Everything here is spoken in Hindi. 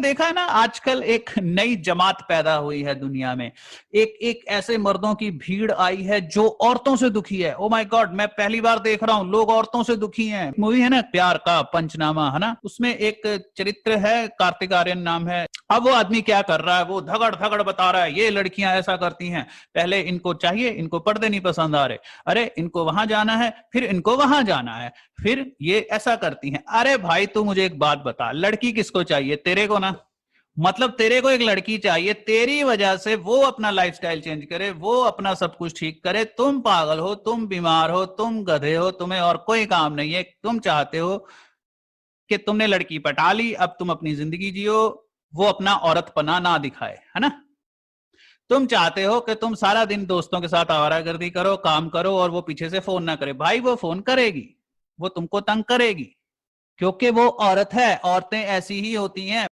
देखा है ना आजकल एक नई जमात पैदा हुई है दुनिया में एक एक ऐसे मर्दों की भीड़ आई है जो औरतों से दुखी है ओ माय गॉड मैं पहली बार देख रहा हूँ लोग औरतों से दुखी हैं मूवी है ना प्यार का पंचनामा है ना उसमें एक चरित्र है कार्तिक आर्यन नाम है अब वो आदमी क्या कर रहा है वो धगड़ धगड़ बता रहा है ये लड़कियां ऐसा करती हैं पहले इनको चाहिए इनको पर्दे नहीं पसंद आ रहे अरे इनको वहां जाना है फिर इनको वहां जाना है फिर ये ऐसा करती हैं अरे भाई तू मुझे एक बात बता लड़की किसको चाहिए तेरे को ना मतलब तेरे को एक लड़की चाहिए तेरी वजह से वो अपना लाइफ चेंज करे वो अपना सब कुछ ठीक करे तुम पागल हो तुम बीमार हो तुम गधे हो तुम्हें और कोई काम नहीं है तुम चाहते हो कि तुमने लड़की पटा ली अब तुम अपनी जिंदगी जियो वो अपना औरतपना ना दिखाए है ना तुम चाहते हो कि तुम सारा दिन दोस्तों के साथ आवारागर्दी करो काम करो और वो पीछे से फोन ना करे भाई वो फोन करेगी वो तुमको तंग करेगी क्योंकि वो औरत है औरतें ऐसी ही होती हैं